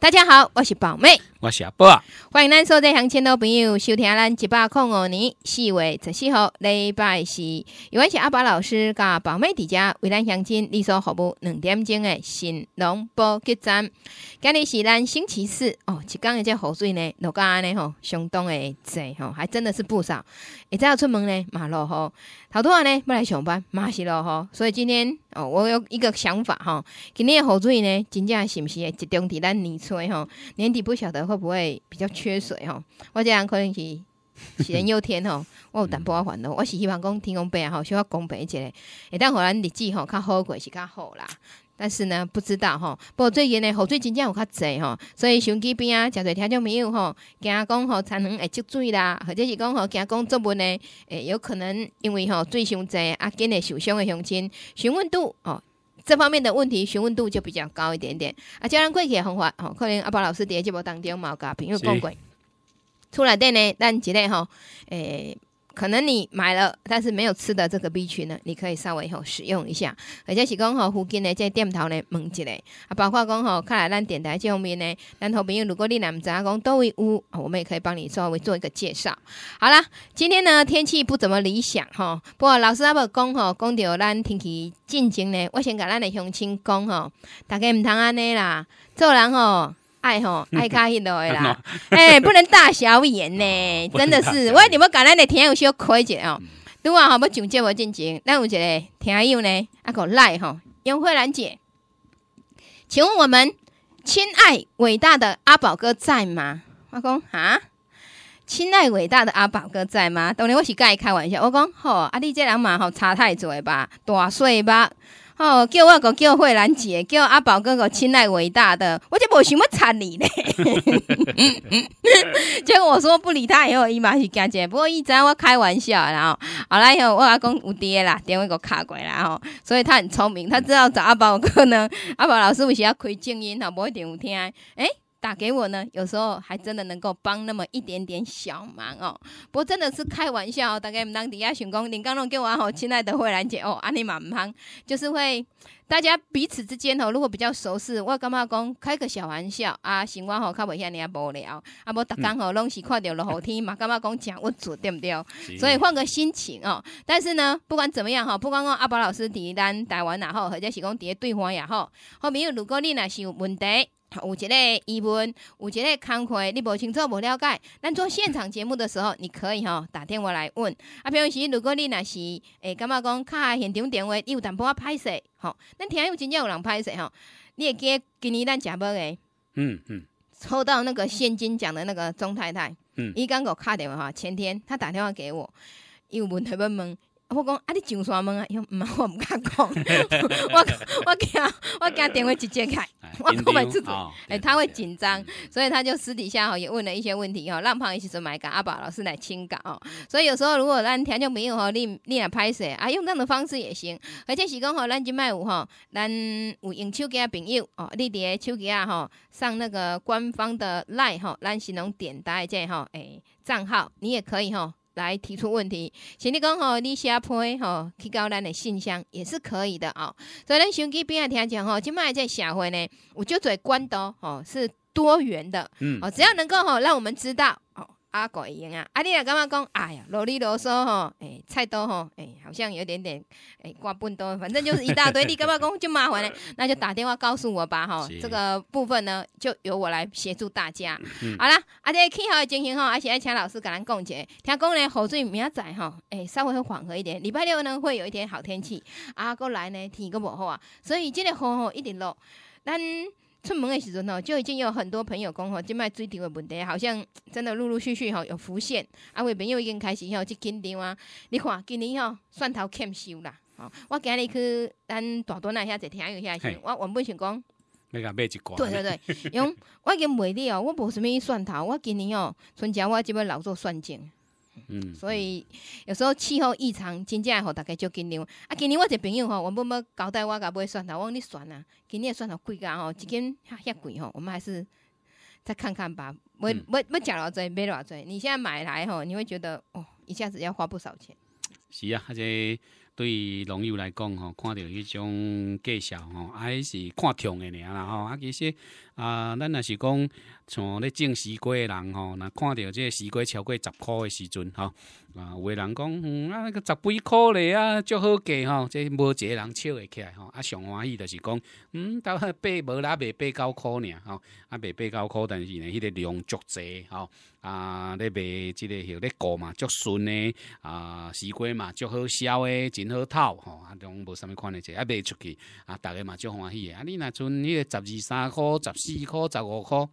大家好，我是宝妹，我是阿波，欢迎咱所在乡亲的朋友收听咱一百零五年四月十四号礼拜四，有我是阿宝老师加宝妹在家为咱乡亲力所服务两点钟的新农播决战，今日是咱星期四哦，一天的这喝水呢，老家呢吼，相当的侪吼，还真的是不少，一早出门呢马路吼，好多啊呢不来上班，嘛是落吼，所以今天哦，我有一个想法哈，今天雨水呢，真正是不是会集中在咱年。水吼，年底不晓得会不会比较缺水吼。我这样可能是杞人忧天吼。我有淡薄仔烦恼，我是希望讲天公伯啊，稍微公平一些会但互咱日子吼，较好过是较好啦。但是呢，不知道吼。不过最近呢，雨水真正有较济吼，所以熊机边啊，诚侪听众朋友吼，惊讲吼，田园会积水啦，或者是讲吼，惊讲作物呢，诶，有可能因为吼水伤济啊，今年受伤的乡亲，询问度哦。这方面的问题询问度就比较高一点点啊，交通贵起很烦哦，可能阿宝老师在下这部当中冇有评，因为讲过。出来电呢，咱一个哈，诶。可能你买了，但是没有吃的这个 B 群呢，你可以稍微后使用一下。而且是讲吼，附近的这店头呢，问一下，啊，包括讲吼，看来咱电台这方面呢，咱好朋友如果你南子讲公都会乌，我们也可以帮你稍微做一个介绍。好啦，今天呢天气不怎么理想哈，不过老师阿伯讲吼，讲到咱天气近前呢，我先甲咱的乡亲讲吼，大家唔通安尼啦，做人吼。爱吼 爱卡迄落的啦，哎，不能大小言呢，真的是。我你要讲咱的听有小亏者哦，拄啊吼要上节目进前，咱有一个听友呢，啊个赖吼，杨慧兰姐，请问我们亲爱伟大的阿宝哥在吗？我讲啊，亲爱伟大的阿宝哥在吗？当然我是甲伊开玩笑，我讲吼啊，弟这人嘛吼差太侪吧，大岁吧。哦，叫我个叫慧兰姐，叫阿宝哥哥，亲爱伟大的，我就无想要睬你嘞。结果我说不理他以后，伊嘛是惊姐。不过知影我开玩笑，然后后来以后我阿公有爹啦，电话个卡过来吼，所以他很聪明，他知道找阿宝哥呢。阿宝老师有时要开静音，吼，无一定有听。诶。打给我呢，有时候还真的能够帮那么一点点小忙哦。不过真的是开玩笑，大概当底下选工。你刚弄给我，好亲爱的惠兰姐哦，安尼蛮方就是会大家彼此之间哦，如果比较熟识，我干嘛讲开个小玩笑啊？行我吼、较不下你也无聊，啊不，逐刚吼拢是看着落雨天嘛，干 嘛讲真我做对不对？所以换个心情哦。但是呢，不管怎么样哈，不管讲阿宝老师第一单打完好，或者是讲第一对话也好，后面如果你若是有问题。有一个疑问，有一个空会，你无清楚、无了解。咱做现场节目的时候，你可以吼打电话来问。啊，平常时如果你若是会感觉讲卡现场电话，伊有淡薄仔歹势吼，咱听有真正有人歹势吼，你记给今年咱食目诶，嗯嗯。抽到那个现金奖的那个钟太太，伊刚我敲电话吼，前天他打电话给我，有问题要问。我讲啊，你上山问啊，讲毋啊，我毋敢讲。我我惊我惊电话直接开，我讲袂出。诶，他会紧张，所以他就私底下吼也问了一些问题吼，让胖一起准买跟阿宝老师来清讲哦。所以有时候如果咱听众朋友吼，你你也拍摄啊，用这样的方式也行。而且是讲吼，咱即摆有吼，咱有用手机啊朋友哦，你诶手机啊吼，上那个官方的 l i e 咱是能点单一件吼，诶账号你也可以吼。来提出问题，请你讲吼，你写批吼提高咱的信箱也是可以的哦。所以咱手机边啊听讲吼，今麦在社会呢，有就做官刀吼是多元的，嗯，哦，只要能够吼让我们知道，哦。阿国一样啊，阿你来干嘛讲？哎呀，啰里啰嗦吼，哎菜多吼，哎好像有点点，哎瓜棍多，反正就是一大堆。你干嘛讲就麻烦呢？那就打电话告诉我吧，哈，这个部分呢就由我来协助大家。好了，而且气候的进行吼，而且还请老师跟咱讲解。听讲呢，雨水明仔哈，哎稍微会缓和一点，礼拜六呢会有一点好天气。阿哥来呢天个无好啊，所以这个雨吼一直落，咱。出门的时阵吼，就已经有很多朋友讲吼，即摆水电的问题好像 真的陆陆续续吼有浮现。阿位朋友已经开始吼去紧张啊。你看今年吼蒜头欠收啦，吼我今日去咱大墩那遐者听有下是，我原本想讲，买一对对对，因为 我已经卖了，我无什么蒜头，我今年哦春节我即要留作蒜种。嗯，所以有时候气候异常，真正会大家就斤张。啊，今年我一个朋友吼，原本要交代我甲买蒜头，我讲你算啊，今年的蒜头贵噶吼，一斤遐贵吼，我们还是再看看吧。买买不，讲偌做买偌做，你现在买来吼，你会觉得哦，一下子要花不少钱。是啊，还是。对农友来讲，吼，看到迄种介绍吼，还是看重的尔啦，吼，啊，其实，啊，咱若是讲，像咧种西瓜的人，吼，若看到这西瓜超过十箍的时阵，吼。啊，有的人讲，嗯，啊，那个十几块嘞啊，足好价吼，即无一个人笑会起来吼。啊，上欢喜就是讲，嗯，到遐八无啦，卖八九块尔吼，啊，卖八九块，但是呢，迄个量足济吼，啊，咧卖即个许咧果嘛，足顺的，啊，西瓜嘛，足好销的，真好讨吼，啊，拢无啥物款的，者啊，卖出去，啊，逐个嘛足欢喜的。啊，你若存迄个十二三箍、十四箍、十五箍。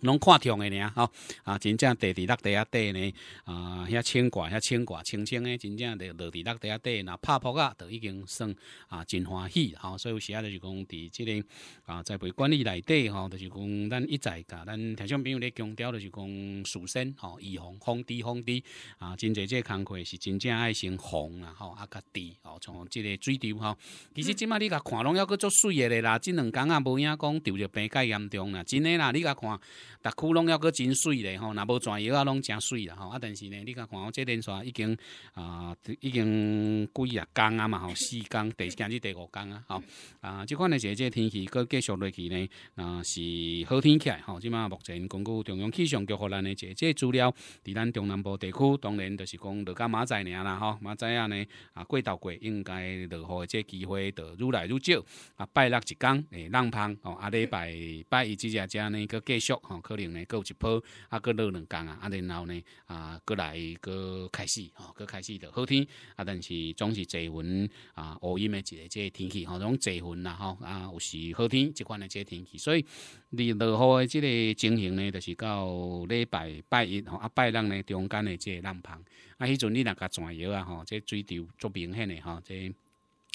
拢看通诶，尔吼啊！真正地地落地啊地呢啊，遐青瓜、遐青瓜青青诶，真正地地落地啊地，若拍破啊都已经算啊真欢喜吼。所以有时啊就是讲伫即个啊栽培管理内底吼，就是讲咱一再甲咱听众朋友咧强调，就是讲树身吼预防防治防治啊，真侪个工课是真正爱先防啦吼，啊较治哦，从即个水头吼。其实即摆你甲看拢抑阁足水诶咧啦，即两工啊无影讲钓着病介严重啦，真诶啦，你甲看。逐区拢也阁真水咧吼，若无全药啊拢真水啦吼啊！但是呢，你甲看我这天煞已经啊，已经几啊，天啊嘛吼，四天，第今日第五天啊吼啊！即款呢是即天气阁继续落去呢啊，是好天气吼！即马目前根据中央气象局发咱的即即资料，伫咱中南部地区，当然就是讲落甲马仔凉啦吼马仔啊呢啊过道过，应该落雨的即机会得愈来愈少啊！拜六一工诶，浪胖吼，啊礼拜拜即只只只呢，阁继续。哦，可能呢，佫有一波，啊，佫落两工啊，啊，然后呢，啊，佫来佫开始，哦，佫开始落好天，啊，但是总是侪云，啊，乌阴的一个即个天气，吼，这种侪云啦，吼，啊，有时好天，即款的即个天气，所以你落雨的即个情形呢，就是到礼拜拜一，吼，啊，拜浪呢中间的即个浪棚，啊，迄阵你若甲蛇药啊，吼，即水流足明显嘞，吼，即。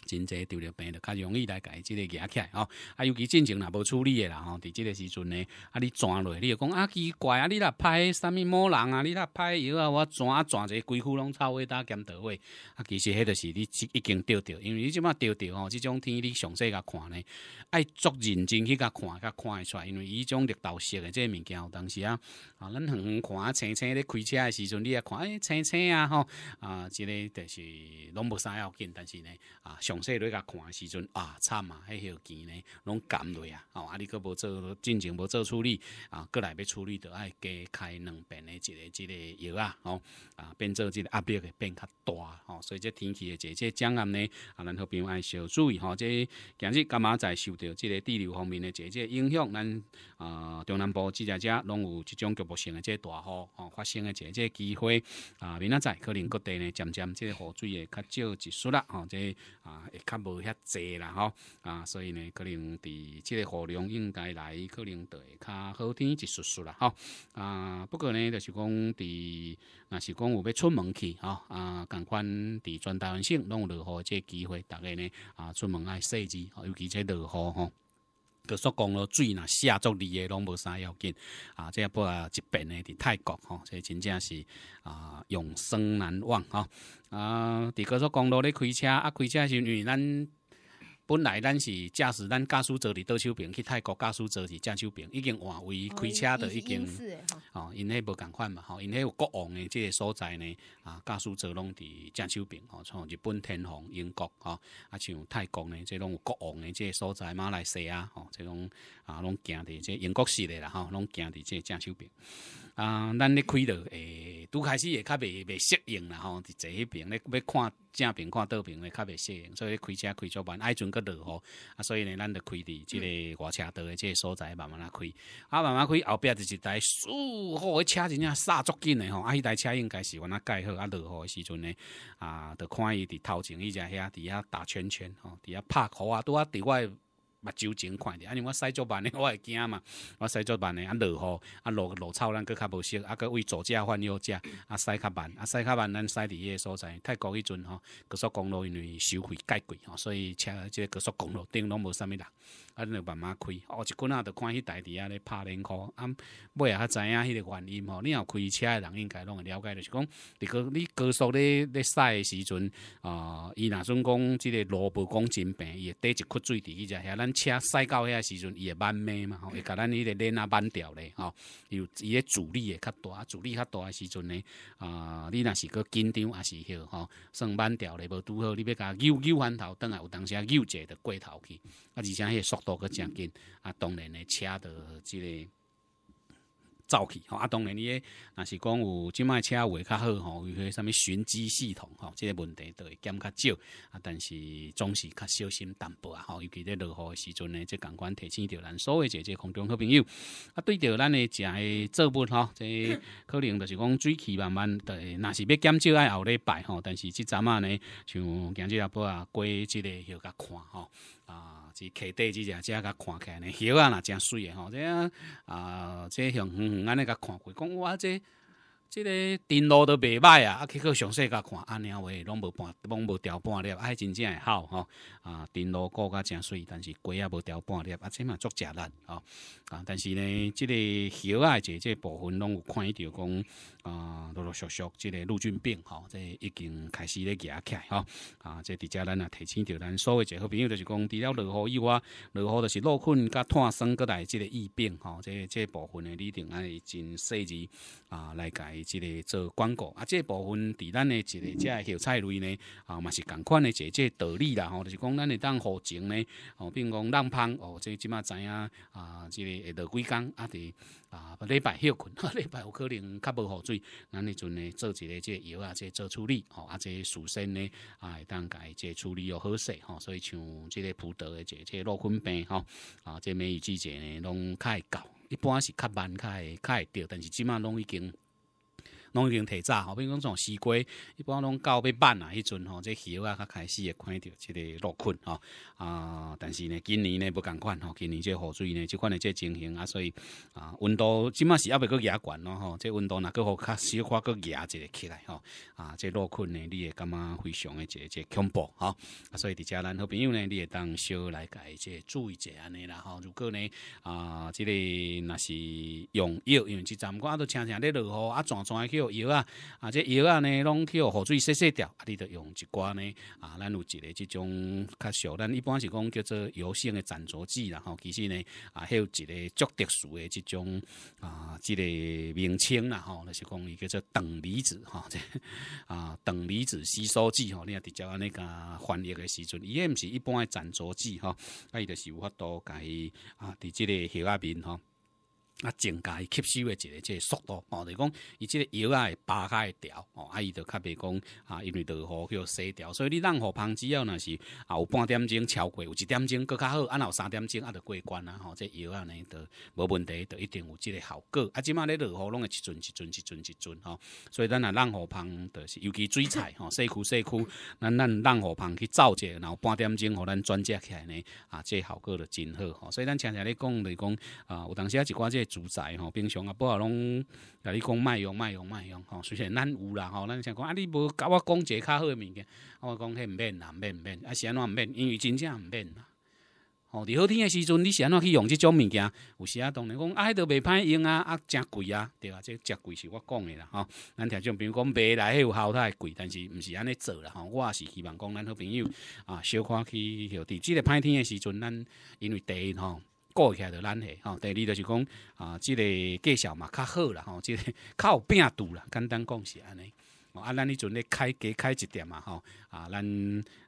真济掉落病就较容易来解即个夹起来哦，啊尤其进前若无处理诶啦吼，伫即个时阵呢，啊你转落，你讲啊奇怪啊，你若拍什物某人啊，你若拍有啊，我转转一个鬼窟窿，草尾打兼头尾，啊其实迄个是你一已经掉着，因为你即马掉着吼，即种天你详细甲看呢，爱足认真去甲看，甲看会出，来，因为伊种绿豆色诶，即个物件有当时啊，啊咱远远看啊，青青咧开车诶时阵你也看，哎青青啊吼，啊这个就是拢无啥要紧，但是呢，啊。详细你甲看时阵啊，惨啊！迄条桥呢，拢减落啊。哦，阿你搁无做，正常无做处理啊，过来要处理，就爱加开两边诶一个即个药啊！哦啊，变做即个压力会变较大哦，所以即天气的即个降碍呢，啊，然后边爱烧注意吼。即今日干吗在受到即个地流方面诶即个影响？咱啊，中南部即家家拢有即种局部性嘅即大雨哦，发生诶即个机会啊，明仔载可能各地呢渐渐即个雨水会较少一束啦！哦，即啊。会较无遐济啦吼，啊，所以呢，可能伫即个雨量应该来，可能就会较好天一丝丝啦吼，啊，不过呢，就是讲伫若是讲有要出门去吼，啊，共款伫全台湾省拢有落雨即个机会，逐个呢啊出门爱射击，尤其即落雨吼。高速公路水呐下足泥诶，拢无啥要紧啊！即不啊，一边的伫泰国吼，即真正是啊永生难忘吼啊！伫高速公路咧开车啊，开车是因为咱。本来咱是驾驶，咱驾驶座伫倒手边去泰国驾驶座是正手边已经换位开车的已经。哦，因迄无共款嘛，吼，因迄有国王的即个所在呢，啊，驾驶座拢伫正手边吼，像日本天皇、英国，吼，啊，像泰国呢，即拢有国王的即个所在，马来西亚，吼，即种。啊，拢行伫即英国式的啦吼，拢行伫即正手边。啊，咱咧开落诶，拄开始会较袂袂适应啦吼。伫坐迄边咧，要看正边看倒边咧，较袂适应。所以开车开足慢，爱准个落雨。啊，所以呢，咱着开伫即个外车道的即个所在慢慢啊开。啊，慢慢开后壁就是台，呜，吼，车真正煞足紧的吼。啊，迄台车应该是我哪盖好啊，落雨的时阵呢，啊，着看伊伫头前伊只遐伫遐打圈圈吼，伫遐拍箍啊，拄啊，伫我。目睭前看着，安尼我驶作慢嘞，我会惊嘛。我驶作慢嘞，啊落雨，啊落落草，咱佫较无熟，啊佫为左驾换右驾，啊驶较慢，啊驶较慢，咱驶伫迄个所在，泰国迄阵吼，高速公路因为收费介贵吼，所以车即个高速公路顶拢无啥物人。啊，你慢慢开哦，一个人就看迄台底下咧拍脸哭，啊，尾啊较知影迄个原因吼。你要开车的人应该拢会了解，就是讲，如果你高速咧咧驶的时阵，啊，伊若准讲即个路无讲真平，伊会缀一窟水伫迄只遐咱车驶到遐时阵，伊会慢慢嘛，会甲咱迄个链啊慢掉咧，吼，有伊咧阻力会较大，阻力较大的时阵呢，啊，你若是个紧张还是许吼，算慢掉咧，无拄好，你要甲扭扭翻头，等下有当下扭一下就过头去。啊，而且迄速度阁诚紧，啊，当然诶车的即个走去吼，啊，当然伊诶若是讲有即卖车位较好吼，有迄啥物寻迹系统吼，即个问题都会减较少，啊，但是总是较小心淡薄啊，吼，尤其咧落雨时阵呢，即感官提醒着咱所有姐姐空中好朋友，啊，对着咱的正诶作物吼，即可能就是讲水气慢慢，但若是要减少爱后礼拜吼，但是即阵啊呢，像今日阿伯啊过即个，许较宽吼，啊。是溪底即只只甲看起呢，叶啊那真水诶吼，即啊啊即向远横安尼甲看过，讲哇即即个电路都袂歹啊，啊去去详细甲看，安尼话拢无半拢无调半粒，哎真正会好吼啊，电路高加真水，但是鸡啊无调半粒，啊即嘛足食力吼啊，但是呢，即个叶啊即即部分拢有看着讲。啊，陆陆续续即个陆军病吼，即已经开始咧加起来吼，啊，即伫遮咱啊提醒着咱，所谓一个好朋友就是讲，除了落雨以外，落雨就是落菌甲炭酸，搁来即个疫病吼，即即部分的你一定爱真细致啊来解即个做广告啊，即部分伫咱的即个只小菜类呢啊，嘛是共款的一个道理啦吼，就是讲咱的当雨情呢，吼，并讲浪芳哦，即即马知影啊，即个会落几工啊，伫啊礼拜休困，啊 礼拜有可能较无雨水。咱迄阵呢，做一个个药啊，这做处理吼，啊，这术身呢，啊，当该个处理又好势吼，所以像即个葡萄的即个落菌病吼，啊，个梅雨季节呢，拢较会搞，一般是较慢，较会较会着，但是即马拢已经。拢已经提早吼，比如讲从西瓜，一般拢到要月啊，迄阵吼，这叶候啊开始会看到即个落困吼啊。但是呢，今年呢不共款吼，今年这雨水呢，即款的这情形啊，所以啊，温度即马是阿未够野悬咯吼，即温度哪够好，较小可个野一个起来吼啊。即落困呢，你会感觉非常的这这恐怖吼，所以伫遮咱好朋友呢，你会当少来改这注意一下安尼啦吼。如果呢啊，即个若是用药，因为即阵我都常常咧落雨啊，转转去。药油啊，啊，这油啊呢，拢去哦，河水洗洗掉，啊，你得用一罐呢，啊，咱有一个这种较少，咱一般是讲叫做油性的粘着剂，啦，吼，其实呢，啊，还有一个足特殊的这种啊，这个名称啦，吼，就是讲伊叫做等离子，哈，啊，等离子吸收剂，吼，你啊直接安尼个翻译的时阵，伊也毋是一般的粘着剂，吼、啊，伊就是有法度多改啊，伫这个血啊面，吼。啊，增加伊吸收诶一个即个速度哦，就讲伊即个药啊会扒开掉哦，啊伊就较袂讲啊，因为落雨叫洗掉，所以你任何芳只要若是啊有半点钟超过，有一点钟搁较好，啊有三点钟啊得过关啊，吼，即药啊呢都无问题，都一定有即个效果。啊，即满咧落雨拢会一阵一阵一阵一阵，吼，所以咱若任何芳都是尤其水菜吼，水区水区，咱咱任何方去走一然后半点钟互咱转接起来呢，啊，即效果就真好吼。所以咱常常咧讲，就讲啊，有当时啊一寡即。主宰吼，平常啊，不好拢甲你讲卖用卖用卖用吼。虽然咱有啦吼，咱想讲啊，你无甲我讲一个较好诶物件，我讲迄毋免啦，毋免毋免，啊，是安怎毋免？因为真正毋免啦。吼，伫好天诶时阵，你是安怎去用即种物件？有时啊，当然讲啊，都袂歹用啊，啊，诚贵啊，对啊，即诚贵是我讲诶啦，吼。咱听种比如讲未来迄有好太贵，但是毋是安尼做啦，吼。我也是希望讲咱好朋友啊，小可去许伫即个歹天诶时阵，咱因为第一吼。过起来就咱的吼，第二就是讲啊，即个计小嘛较好啦吼，即个较有变度啦，简单讲是安尼。啊，咱迄阵咧开加开一点嘛，吼啊，咱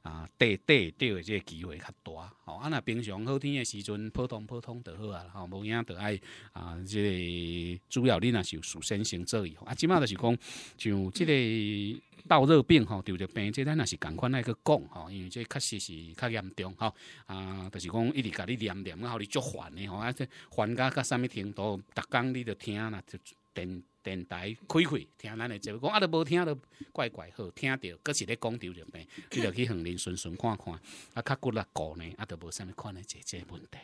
啊得得诶，即个机会较大。吼，啊若平常好天的时阵，普通普通就好啊，吼，无影就爱啊。即个主要你若是有事先先做伊，吼啊，即嘛就是讲，像即个倒热病吼，拄着病，即咱也是赶快爱去讲，吼，因为即确实是较严重，吼啊，就是讲一直甲你念念，然后你足烦的吼，啊，这烦甲甲啥物程度，逐工你著听啦，就等。电台开开，听咱的节目，啊都无听都怪怪好，听着搁是咧讲着着病，你着去横林顺顺看看，啊，较骨力固呢，啊都无啥物款的这这问题。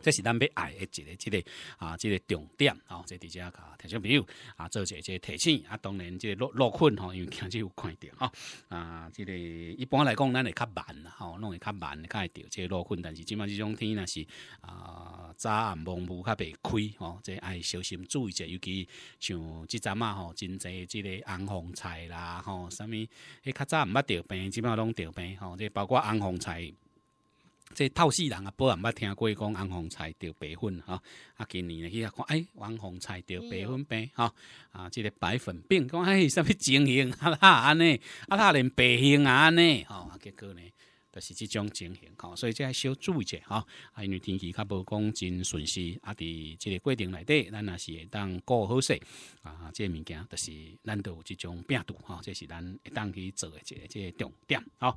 这是咱要爱的一个、一个啊，即个重点哦，即底下甲提醒朋友啊做一个提醒。啊，当然这个落落困吼，因为天气有看着哈啊，这个一般来讲，咱会较慢啦吼，弄会较慢，较会钓这落困，但是即码这种天若是啊，早暗蒙雾较袂开吼，这爱小心注意者。尤其像即阵啊吼，真济这个红红菜啦吼，啥物？迄较早毋捌着病，即码拢着病吼，这包括红红菜。这套世人啊，不，也捌听过讲红红菜得白粉哈。啊，今年呢，去遐看哎，红红菜得白粉病哈。啊，这个白粉病，讲哎，啥物情形啊？安尼，啊，他连白形啊，吼、啊，结果呢，就是即种情形。所以，即还小注意者吼，啊，因为天气较无讲真顺时，啊，伫即个过程内底，咱也是会当过好势，啊。即个物件，就是咱都有即种病毒哈。这是咱当去做的即个重点哈。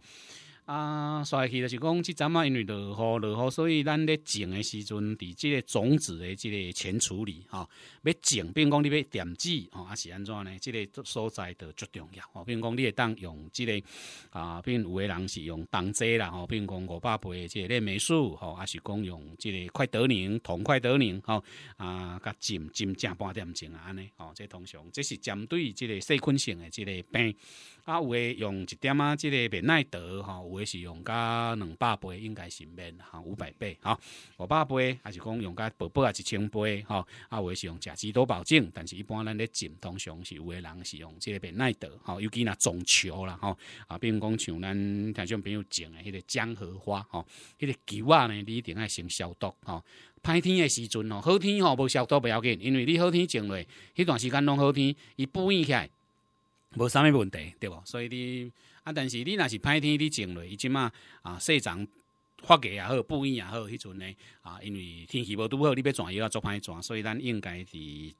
啊，衰气就是讲，即阵啊，因为落雨落雨，所以咱咧种的时阵，伫即个种子的即个前处理啊，要种，比如讲你要电子吼，还是安怎呢？即个所在就最重要吼。比如讲你会当用即个啊，比如有的人是用冬剂啦吼，比如讲五百倍的即个链霉素吼，还是讲用即个快德宁同快德宁吼啊，甲浸浸正半点浸安尼吼。这通常这是针对即个细菌性的即个病啊，有的用一点啊，即个免耐得吼。有的是用加两百倍，应该是免哈五百倍哈。五百倍还是讲用加百倍啊一千倍哈。啊，有的是用假几多保证，但是一般咱咧浸通常是有的人是用这个免耐得哈。尤其那种球啦哈啊，并讲像咱听众朋友种诶迄个江荷花哈，迄个球啊呢，你一定要先消毒哈。拍天诶时阵哦，好天吼无消毒不要紧，因为你好天种落，迄段时间拢好天，伊孵起起来无啥物问题对无？所以你。啊！但是你若是歹天你种落，伊即马啊，细长。发芽也好，布衣也好，迄阵呢，啊，因为天气无拄好，你要转要做番转，所以咱应该是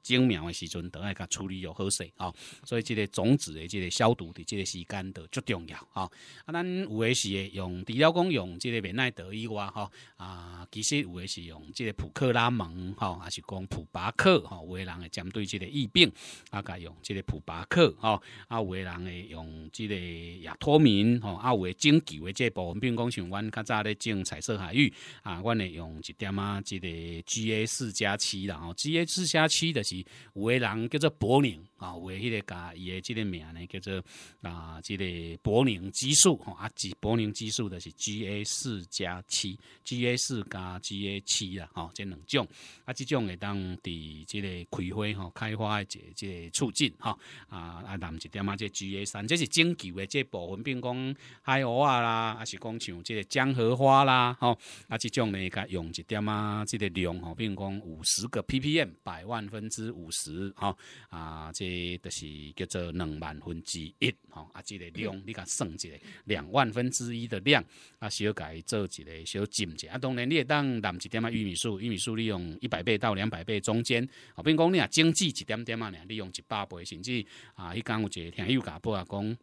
种苗的时阵，都爱甲处理又好势吼。所以即个种子的即个消毒的即个时间，都足重要吼。啊，咱有的是会用，除了讲用即个免奈德以外吼，啊，其实有的是用即个普克拉蒙吼，还是讲普巴克吼，有诶人会针对即个疫病，啊，甲用即个普巴克吼，啊，有诶人会用即个亚托敏吼，啊，有诶种灸的即部分比如讲像阮较早咧。用彩色海域啊，阮会用一点啊，即个 G A 四加七啦吼，G A 四加七就是有的人叫做柏宁啊，的迄个加的即个名呢叫做啊，即个柏宁激素吼啊，柏宁激素就是 G A 四加七，G A 四加 G A 七啦吼，即两种啊，即种会当伫即个开花吼，开花的即即促进吼啊啊，一点啊，即 G A 三，这是全球的即部分，变讲海鸥啊啦，啊是讲像即个江荷花。啦，吼，啊，即种呢，甲用一点啊，即个量吼，比如讲五十个 ppm，百万分之五十，吼，啊，即就是叫做两万分之一，吼，啊，即个量你甲算一个两万分之一的量，啊，小改做一个小进者，啊，当然你会当染一点啊，玉米素，玉米素你用一百倍到两百倍中间，吼，比如讲你啊，精致一点点啊，你用一百倍，甚至啊，伊工有一个听有我报啊讲。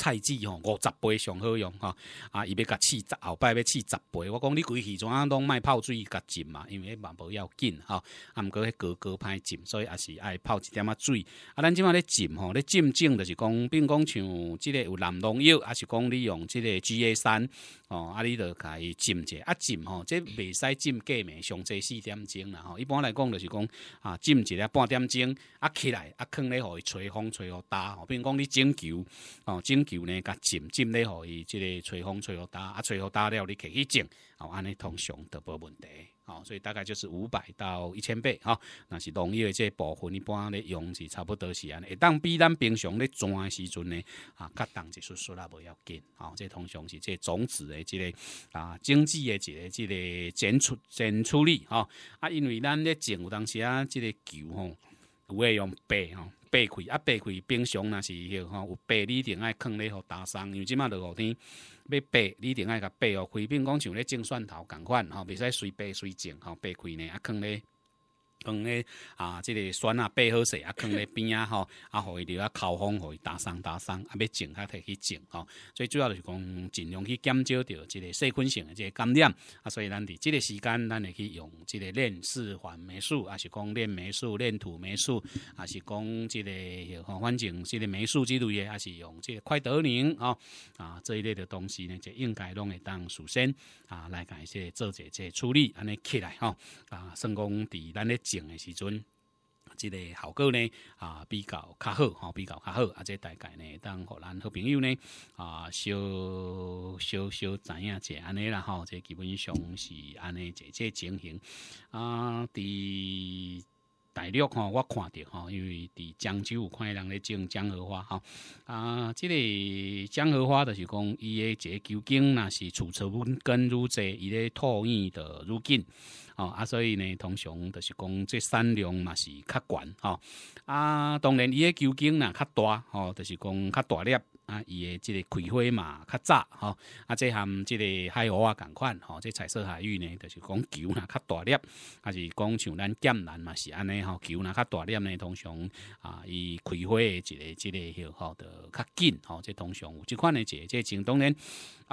菜籽吼五十倍上好用吼。啊！伊要甲试十后摆要试十倍。我讲你规渔啊拢莫泡水甲浸嘛，因为万无要紧吼。啊，毋过迄个个歹浸，所以也是爱泡一点仔水。啊，咱即卖咧浸吼咧浸种，就是讲，并讲像即个有蓝农药，还是讲你用即个 GA 三吼，啊，你就伊浸者啊浸吼，即未使浸过暝，上最四点钟啦。吼，一般来讲就是讲啊，浸一者半点钟啊起来啊，扛咧互伊吹风吹互干。比如讲你种球哦，种球呢，甲浸浸咧，互伊即个吹风吹好大，啊吹好大了，你可以种，哦，安尼通常都无问题，哦，所以大概就是五百到一千倍，哈，那是农业的这部分一般咧用是差不多是安尼，当比咱平常咧种的时阵呢，啊，较当一丝丝啦无要紧，哦，这通常是这种子的即个啊经济的即个即个剪出剪处理哈，啊，因为咱咧种当时啊即个球吼。有诶用白吼白开，啊白开冰箱若是迄吼有白你一定爱放咧互打伤，因为即马落雨天要白，你一定爱甲白哦，开并讲像咧种蒜头共款吼，袂使随白随种吼，白开呢啊放咧。放咧啊，即个酸啊，备好势啊，放咧边啊，吼啊，互伊钓啊，口风互伊打伤打伤，啊，要种较摕去种吼，所以主要就是讲，尽量去减少着即个细菌性的即个感染啊，所以咱伫即个时间，咱会去用即个链四环霉素啊，是讲练霉素、练土霉素啊，是讲即个反正即个霉素之类的，啊，是用即个快德宁哦、啊，这一类的东西呢，就应该会当首先啊，来开始做者即这处理，安尼起来吼。啊，算讲伫咱的。种的时阵，即个效果呢啊比较较好吼，比较较好啊。即大概呢，当互咱好朋友呢啊，小小小知影者安尼啦吼，即基本上是安尼，即即情形啊。伫。大陆吼，我看着吼，因为伫漳州，有看到人咧种江荷花吼。啊。这个江荷花就是讲伊诶一个结球茎那是储藏根入者，伊咧椭圆的入紧吼。啊，所以呢，通常就是讲这产量嘛是较悬吼。啊，当然伊诶球茎若较大吼，就是讲较大粒。啊，伊诶即个开花嘛较早吼，啊，即含即个海鸥啊同款吼，即彩色海域呢，就是讲球啊较大粒，啊是讲像咱剑兰嘛是安尼吼，球啊较大粒呢，通常啊，伊开花诶一个、即个吼就较紧吼，即通常有即款呢，即即像当然。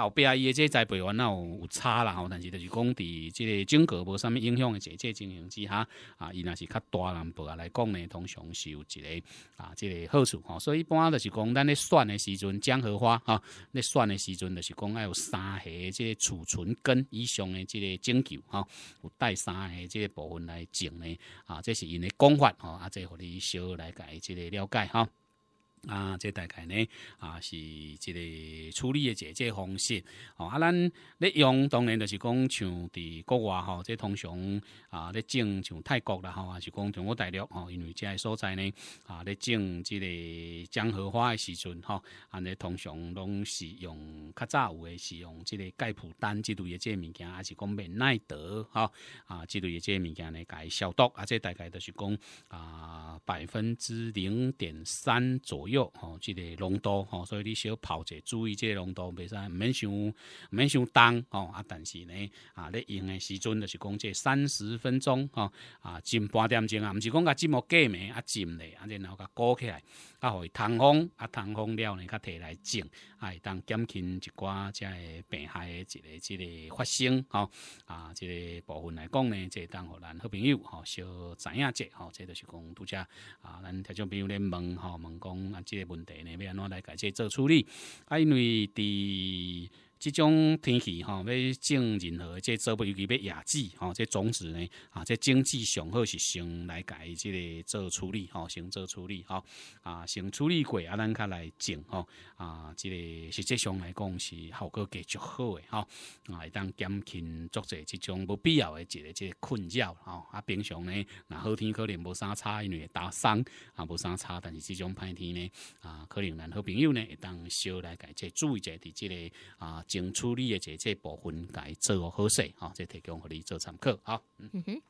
后壁伊诶即栽培完那有差啦吼，但是就是讲伫即个整个无啥物影响的即个情形之下，啊，伊若是较大南部啊来讲呢，通常是有一个啊，即个好处吼。所以一般就是讲，咱咧选的时阵，江荷花啊，你选的时阵就是讲要有三下即个储存根以上的即个拯球哈，有带三下即个部分来种呢啊，这是因的讲法吼，啊，即互你小来解即个了解哈。啊，这大概呢，啊是一个处理的解决方式。哦，啊，咱咧用当然就是讲像伫国外吼，这通常啊咧种像泰国啦吼，还是讲中国大陆吼，因为这个所在呢啊咧种，即个江荷花的时阵吼，安尼通常拢是用较早有的是用即个盖普丹之类的这物件，还是讲灭奈德吼，啊之类的这物件咧解消毒，啊，这大概就是讲啊百分之零点三左右。药吼，即个浓度吼，所以你小跑者，注意即个浓度，袂使免伤免伤冻吼。啊，但是呢，啊，咧用的时阵就是讲即三十分钟吼，啊，浸半点钟啊，唔是讲甲只毛过暝啊浸咧啊，然后甲裹起来，啊，互伊通风啊，通风了呢，甲摕来浸，会当减轻一寡即个病害的即个即个发生吼。啊，即个部分来讲呢，即当互咱好朋友吼，小知影者吼，即就是讲拄则啊，咱听众朋友咧问吼，问讲。即个问题呢，要怎来解决、做处理，因为伫即种天气吼，要种任何即作物，尤其要雅剂吼，即种子呢啊，即经济上好是先来改即个做处理，吼先做处理，吼啊先处理过啊，咱较来种吼啊，即个实际上来讲是效果计足好诶，吼，啊会当减轻作者即种无必要诶一个即个困扰吼啊。平常呢，那好天可能无啥差，因为打伤啊无啥差，但是即种歹天呢啊，可能咱好朋友呢会当少来改即注意者伫即个啊。正处理的这这部分，改做个好势，哈，这提供给你做参考，好。嗯哼，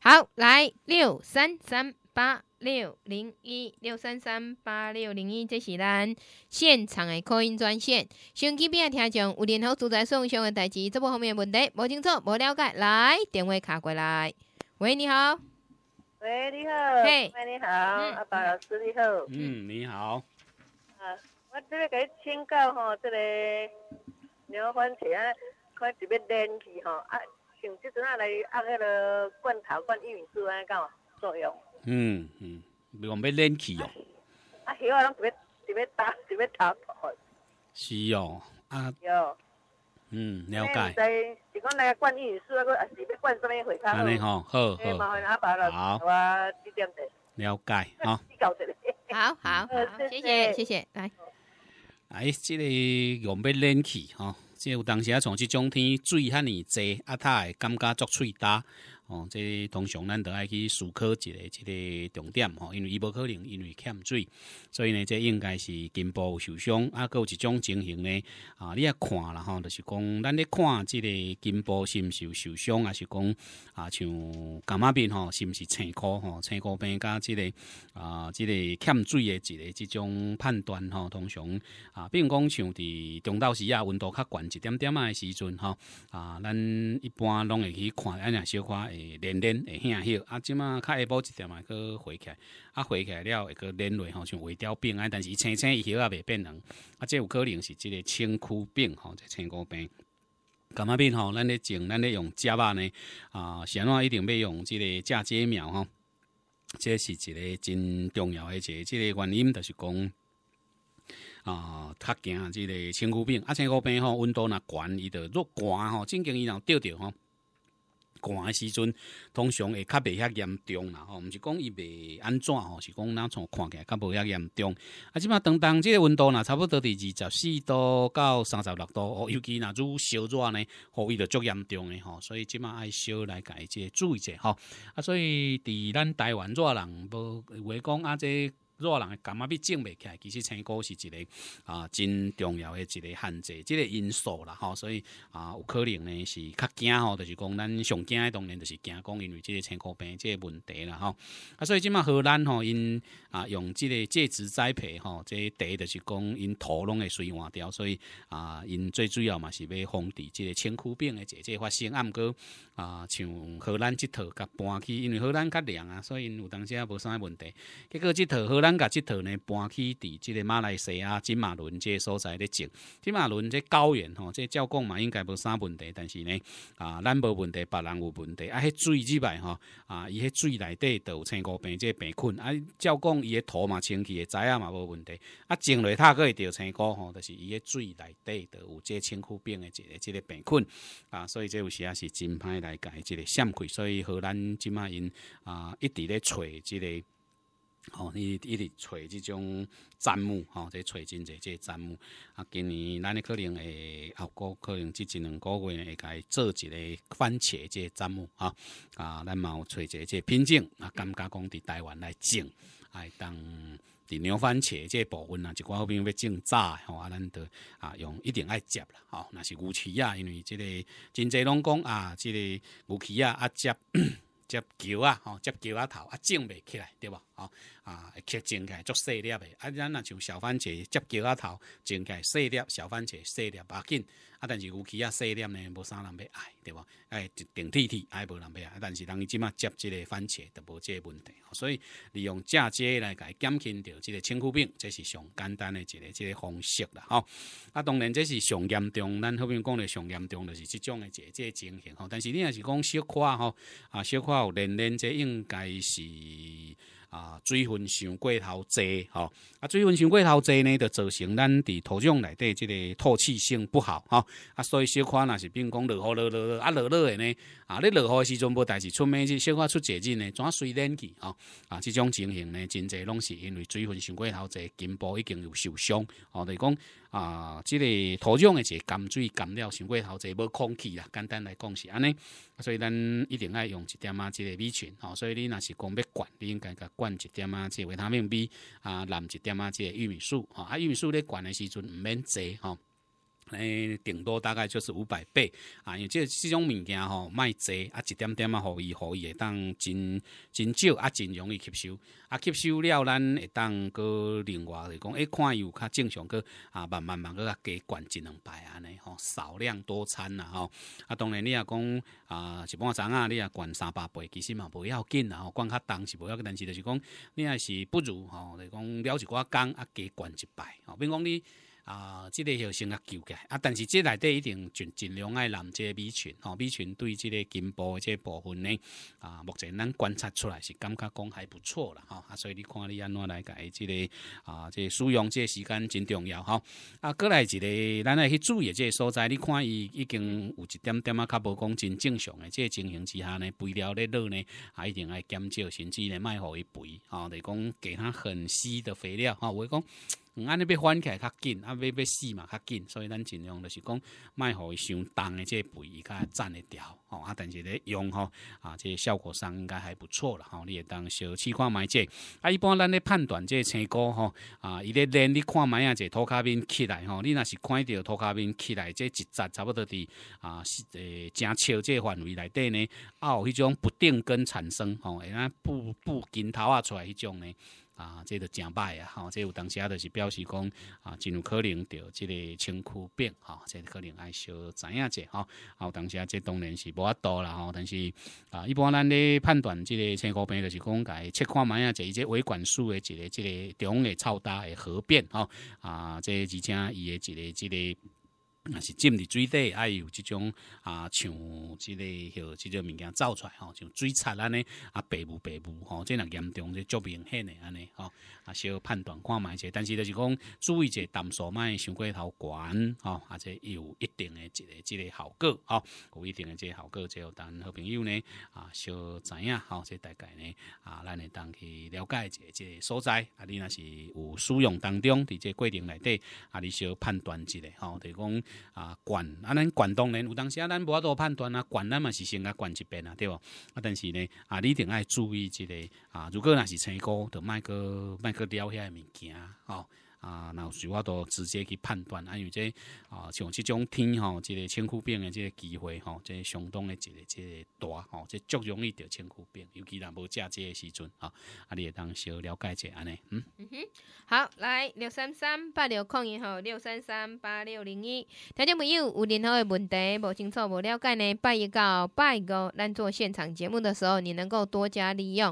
好，来六三三八六零一六三三八六零一，这是咱现场的扩音专线。手机边听众有任何住宅送上的代志，这部后面的问题，不清楚，不了解，来电位卡过来。喂，你好。喂，你好。喂，你好，阿宝老师你好。嗯，你好。啊，我这个给请教吼，这个。了反起啊，看气吼，啊像即阵啊来压迄个罐头罐玉米安搞作用？嗯嗯，要气哦？啊，欢拢特别特别特别是哦啊。嗯，了解。是讲玉米个啊是什么安尼好，好，好。好。了解哈。好好了解好好好谢谢谢谢来。啊，哎，即个用不冷气，吼，即有当时啊，像即种天水哈尔多，啊，他会感觉足喙焦。哦，这通常咱都爱去思考一个、一个重点吼，因为伊无可能因为欠水，所以呢，这应该是根部受伤啊，个有一种情形呢，啊，你也看了吼，就是讲咱咧看这个根部是毋是有受伤，还是讲啊像感冒病吼，是毋是青箍吼，青箍病加这个啊，这个欠水的一个这种判断吼，通常啊，比如讲像伫中昼时啊，温度较悬一点点啊的时阵吼，啊，咱一般拢会去看安尼小看。连连诶，向向啊，即马较下晡一点嘛，佮回起来，啊回起来了，会个连累吼，像胃凋病啊，但是伊青青伊个也袂变冷，啊，这有可能是即个青枯病吼，即青枯病、感冒病吼，咱咧种，咱咧用食肉呢，啊，显然一定要用即个嫁接苗吼，这是一个真重要的一个，即个原因就是讲啊，较惊即个青枯病，啊，青枯病吼，温度若悬，伊就若寒吼，正经伊若钓着吼。寒的时阵，通常会较袂遐严重啦，吼，毋是讲伊袂安怎吼，是讲咱从看起来较无遐严重。啊，即马当当即个温度若差不多伫二十四度到三十六度，哦，尤其若如烧热呢，哦，伊着足严重嘞，吼，所以即马爱烧来即个注意者吼。啊，所以伫咱台湾热人，无话讲啊这。弱人感冒，你整袂起来，其实青枯是一个啊真重要的一个限制，这个因素啦吼，所以啊有可能呢是较惊吼，就是讲咱上惊的当然就是惊讲因为这个青枯病这个问题啦吼，啊所以今嘛荷兰吼因啊用这个介质栽培吼，这地就是讲因土拢会水换掉，所以啊因最主要嘛是要防止这个青枯病的这这发生。啊毋过啊像荷兰即套甲搬去，因为荷兰较凉啊，所以因有当时也无啥问题。结果即套荷兰咱甲即套呢搬去伫即个马来西亚金马伦即个所在咧种金马伦即高原吼，即照讲嘛应该无啥问题，但是呢啊咱无问题，别人有问题啊。迄水入来吼啊，伊迄水内底有青枯病个病菌啊。照讲伊个土嘛清气，个仔啊嘛无问题啊。种来他会有青枯吼，就是伊个水内底有个青枯病的一个即个病菌啊。所以即有时也是真歹来解即个闪开，所以荷兰即马因啊一直咧揣即个。吼，你一直找即种项木，吼，即找真侪这项木。啊，今年咱哩可能会，后过可能即一两个月会该做一个番茄这项目，哈。啊，咱嘛有找一个这品种，啊，感觉讲伫台湾来种，爱当伫牛番茄这部分一就好朋友要种早，吼，啊，咱着啊，用一定爱接啦，吼，那是牛起啊，因为即个真侪拢讲啊，即个牛起啊啊接 接球啊，吼，接球啊头啊，种袂起来，对无吼。啊，会切起来足细粒的啊。咱若像小番茄接球啊头起来细粒小番茄，细粒也紧啊。但是有其啊，细粒呢无啥人要爱，对无？哎，一顶剔剔，哎，无人要爱。但是人伊即嘛接即个番茄，就无这问题。所以利用嫁接来改减轻掉这个青枯病，这是上简单的一个这个方式啦。吼啊，当然这是上严重，咱后面讲的上严重就是这种的这个情形吼。但是你若是讲小块吼啊，小块有连连，这应该是。啊，水分上过头多吼，啊，水分上过头多呢，就造成咱伫土壤内底即个透气性不好吼，啊，所以小可若是并讲落雨落落落啊落落的呢，啊，你落雨的时阵无代志，出门去小可出一迣呢，转水淋去吼，啊，即种情形呢，真侪拢是因为水分上过头多，根部已经有受伤吼，等于讲。啊，即个土壤诶，即个甘水、甘料，上过头侪无空气啦。简单来讲是安尼，所以咱一定要用一点啊，即个米泉。哦，所以你若是讲要灌，你应该甲灌一点啊，即个维他命 B 啊，淋一点啊，即个玉米树。啊，玉米素咧灌诶时阵，毋免侪吼。诶，顶多大概就是五百倍啊，因为这这种物件吼卖济啊，一点点啊互伊互伊会当真真少啊，真容易吸收啊。吸收了咱会当个另外来讲，诶，看伊有较正常个啊，慢慢慢慢个加灌一两摆安尼吼，少量多餐啦吼。啊，当然你也讲啊，一般常啊你也灌三百倍，其实嘛不要紧啊，灌较重是不要紧，但是就是讲你也是不如吼来讲了，一挂工啊加灌一摆吼，比如讲你。啊，这个要先救起来啊，但是这内底一定尽尽量爱即个米群，吼，米群对这个进步即这部分呢，啊，目前咱观察出来是感觉讲还不错了，哈，所以你看你安怎来解，这个啊，这使用这时间真重要，哈，啊，过来一个，咱来去注意这所在，你看伊已经有一点点啊，较无讲真正常即、这情形之下呢，肥料咧落呢，啊一定爱减少甚至咧卖好一肥，啊，嚟讲给他很稀的肥料，啊，我讲。嗯，安尼要翻起来较紧，啊，要要死嘛较紧，所以咱尽量就是讲，卖予伊伤重的这肥伊较站得掉，吼啊，但是咧用吼，啊，这效果上应该还不错了，吼，你也当小试看买者，啊，一般咱咧判断这青菇吼，啊，伊咧连你看卖啊，这土骹面起来吼，你若是看着土骹面起来，这一扎差不多伫啊，是诶，正潮这范围内底呢，有迄种不定根产生吼，会啊，不不根头啊出来迄种呢。啊，这个正歹啊，吼，这个有当啊，就是表示讲啊，真有可能着即个清枯病啊，这个可能爱小知影者吼，啊，有当啊，这当然是无法度啦吼，但是啊，一般咱咧判断即个青库病就是讲解切看卖啊者，即个维管束的一个这个中诶超大诶核变哈啊，这而且伊的这个这个。也是浸伫水底，哎有即种啊，像即个许即种物件走出来吼，像水擦安尼啊，白雾白雾吼，即若严重，即足明显的安尼吼，啊小判断看觅者，但是就是讲注意者淡素莫伤过头悬吼，啊，且有一定的一个即个效果吼，有一定的即个效果，只有等好朋友呢啊，小知影吼，即大概呢啊，咱会当去了解一个即个所在，啊你若是有使用当中伫即个过程内底，啊你小判断一个吼，就是讲。啊，管啊，咱管当然有当时啊，咱无法度判断啊，管咱嘛是先甲管一遍啊，对无啊，但是呢，啊，你定爱注意这个啊，如果若是成果，就卖个卖个了遐物件，吼。啊，那有时我都直接去判断，因为这啊，像这种天吼，这个青枯病的这个机会吼，这相当的这个这大吼，这足容易得青枯病，尤其咱无嫁接的时阵啊，阿你也当小了解一下尼，嗯哼，好，来六三三八六空一吼，六三三八六零一，听众朋友有任何的问题，不清楚、无了解呢，拜一到拜五，咱做现场节目的时候，你能够多加利用。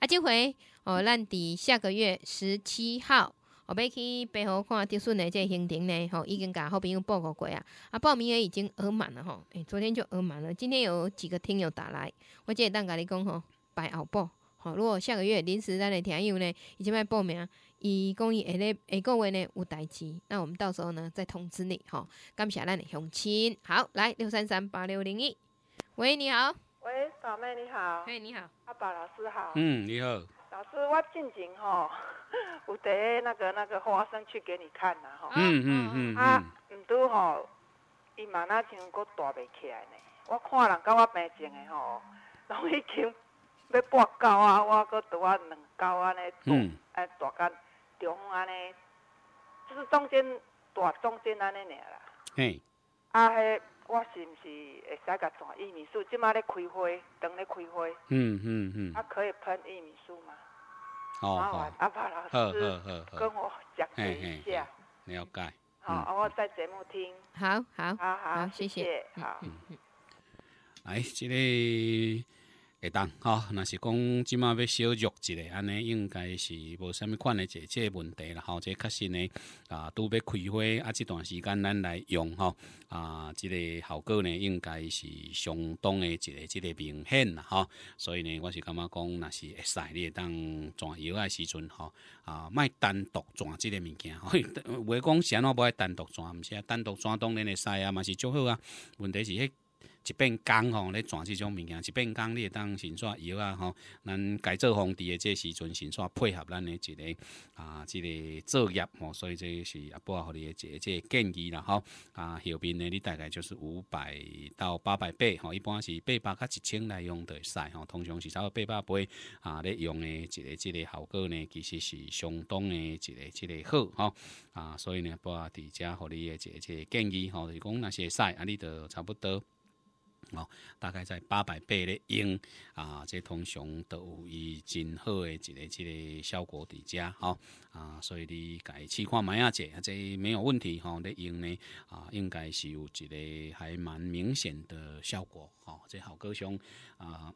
啊，这回哦，咱底下个月十七号。我尾去北河看德顺的这行程呢，吼，已经甲好朋友报告过啊，啊，报名已经额满了吼诶，昨天就额满了，今天有几个听友打来，我这当甲你讲吼，排后报，吼，如果下个月临时咱的听友呢，已经来报名，伊讲伊下个下个月呢有代志，那我们到时候呢再通知你哈。感谢咱的乡亲，好，来六三三八六零一，喂，你好，喂，宝妹你好，嘿，你好，阿宝老师好，嗯，你好。老师，我之前吼 有带那个那个花生去给你看呐吼。嗯嗯嗯啊，毋拄吼伊嘛那像阁大袂起来呢。我看人甲我病情的吼，拢已经要半高啊，我阁拄啊两高安尼嗯，啊大概中安尼，就是中间大中间安尼尔啦。嘿。啊嘿。我是不是会使甲转玉米素？即卖咧开花，等咧开花，嗯嗯嗯，啊可以喷玉米素吗？哦。阿爸老师，好好好，跟我讲一下，了解。好，我在节目听。好，好，好好，谢谢，好。哎，今天。会当吼，若是讲即马要小弱一下，安尼应该是无啥物款诶，即个问题啦。吼，即确实呢，啊，拄要开花啊，即段时间咱来用吼，啊，即个效果呢应该是相当诶，一个即个明显啦，吼。所以呢，我是感觉讲若是会使你会当转药诶时阵吼，啊，莫单独转即个物件，吼、袂 讲想无爱单独转，毋是啊，单独转当然会使啊，嘛是足好啊，问题是迄。一边讲吼，咧转即种物件，一边讲你会当先刷药啊吼。咱改造皇帝的这时阵，先刷配合咱的一个啊，即个作业吼。所以这是阿爸互你个即个建议啦吼。啊，后边呢，你大概就是五百到八百倍吼，一般是八百卡一千来用的使吼，通常是差不多八百倍啊。咧用的一个即个效果呢，其实是相当的一个即个好吼。啊，所以呢，阿爸在家你个即个建议吼，是讲若是会使啊，你都差不多。哦，大概在八百倍的用啊，这通常都有伊真好的一个之个效果最佳哦啊，所以你该试看买下，只，这没有问题吼。你用呢，啊，应该是有一个还蛮明显的效果吼。这好哥兄啊，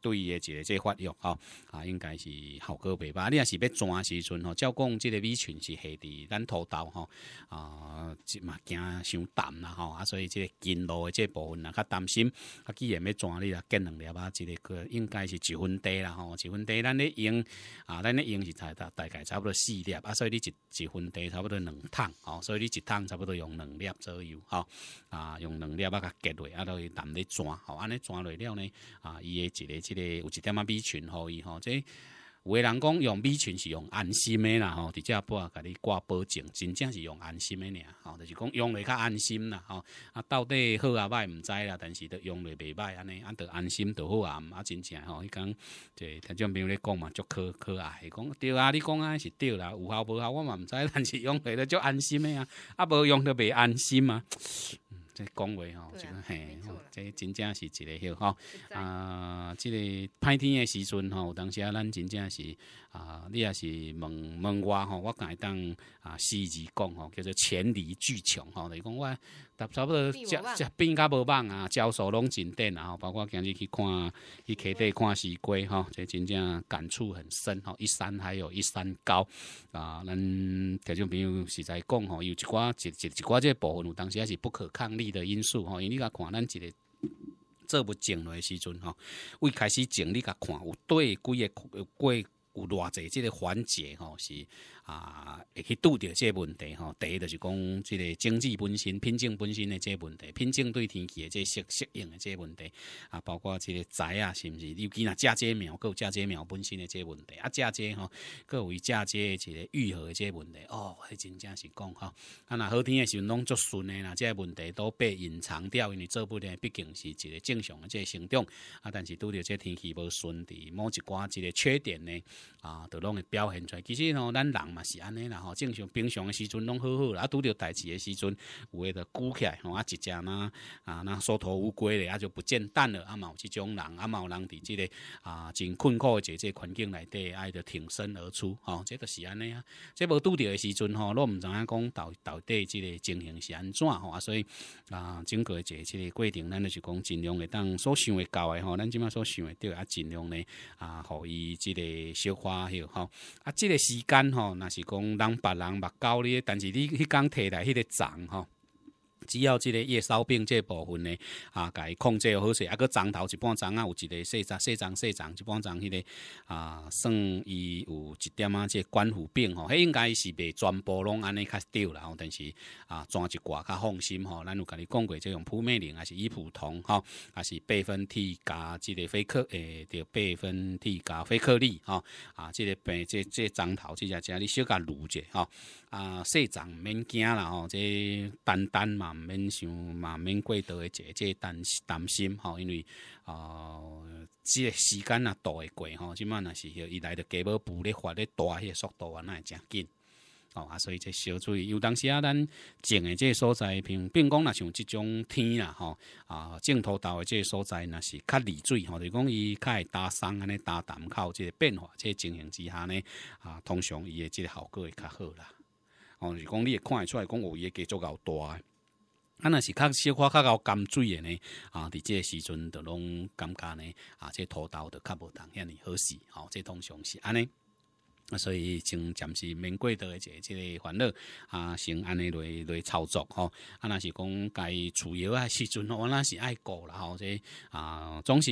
对伊个即个发育吼，啊，应该是好哥袂吧。你若是要转时阵吼，照讲即个米群是下伫咱土豆吼，啊，即嘛惊伤淡啦吼，啊，所以即个近路的即部分啊，较担心。啊，既然要转你啊，建两粒啊，即个应该是一分地啦吼，一分地，咱咧用啊，咱咧用是大大概差不多四。粒啊，所以你一一份地差不多两桶哦，所以你一桶差不多用两粒左右哈，啊用两粒啊，甲隔落啊，落去淋咧泉，好安尼泉落了呢，啊伊会一个即个有一点啊味群可以吼即。有人讲用米群是用安心的啦，吼，直接不啊，给你挂保证，真正是用安心的俩吼，就是讲用来较安心啦，吼，啊到底好啊歹毋知啦，但是都用来袂歹安尼，安得安心就好啊，啊真正吼，伊讲，即听种朋友咧讲嘛，足可可爱，讲对啊，你讲啊是对啦，有效无效我嘛毋知，但是用来咧就安心的啊，啊无用着袂安心啊。讲话吼，这个嘿，这真正是一个许吼，啊，即个歹天的时阵吼，有当时啊，咱真正是啊，你也是问问我吼，我简当啊，四字讲吼，叫做黔驴巨穷吼，来讲我。差不多，食食边较无忙啊，招手拢真顶啊，包括今日去看去溪底看石龟吼，这真正感触很深。吼，一山还有一山高啊，咱听众朋友实在讲吼，有一寡一一寡即部分，有当时也是不可抗力的因素吼，因为你甲看咱一个做不落的时阵吼，未开始进，你甲看有对几个贵有偌济即个环节吼是。啊，会去拄着这问题吼，第一就是讲这个经济本身、品种本身的这问题，品种对天气的这适适应的这问题啊，包括这个栽啊，是不是？尤有几嫁接苗，各有嫁接苗本身的这问题啊，嫁接吼，各有嫁接的这个愈合的这问题，哦，迄真正是讲哈，啊，那好天的时候弄足顺的啦，这问题都被隐藏掉，因为这部分毕竟是一个正常的这生长啊，但是拄着这天气不顺的某一寡这个缺点呢啊，都拢会表现出来。其实吼咱人。嘛是安尼啦吼，正常平常的时阵拢好好啦，啊拄着代志的时阵有诶着鼓起来吼，啊一只呐啊那缩头乌龟咧，啊就不见蛋了啊，嘛有即种人啊嘛有人伫即个啊真困苦诶即个环境内底爱着挺身而出吼，即就是安尼啊，即无拄着的时阵吼，拢毋知影讲到底即个情形是安怎吼，所以啊整个一个即个过程，咱就是讲尽量会当所想会到诶吼，咱即卖所想诶对啊尽量咧啊，互伊即个消化下吼，啊即个时间吼。若是讲人别人目交你，但是你迄工摕来迄个粽吼、只要这个叶烧病这部分呢，啊，给控制好些，啊，个樟头一半樟啊，有一个细只、细樟、细樟，一半樟，迄个啊，算伊有一点啊，这官府病吼，应该是未全部拢安尼开始啦，了，但是啊，抓一寡较放心吼，咱有跟你讲过，即用扑灭灵还是伊普通吼，还是百分替加，即个飞克诶，着百分替加飞克利吼，啊，即个病，即即樟头即只只，你小甲撸者哈。啊，社长免惊啦吼，即单单嘛免想嘛免过度的即即担担心吼，因为哦，即个时间啊多会过吼，即满若是伊来着，加无步咧发咧大，迄个速度啊那诚紧哦啊，所以即小注意。有当时啊，咱种的即个所在，并并讲若像即种天啦吼啊，种土豆的即个所在若是较利水吼，就讲伊较会搭霜安尼搭冻靠即个变化，即个情形之下呢啊，通常伊的即个效果会较好啦。哦，是讲你会看会出来，讲有物业给做够大，啊，那是较少看较够甘水的呢，啊，伫这时阵就拢感觉呢，啊，这土豆的较无同下尼好事，好，这通常是安尼。所以，从暂时免过到一个即个烦恼，啊，先安尼来来操作吼。啊，若是讲该除药啊时阵，我那是爱顾啦吼。这啊，总是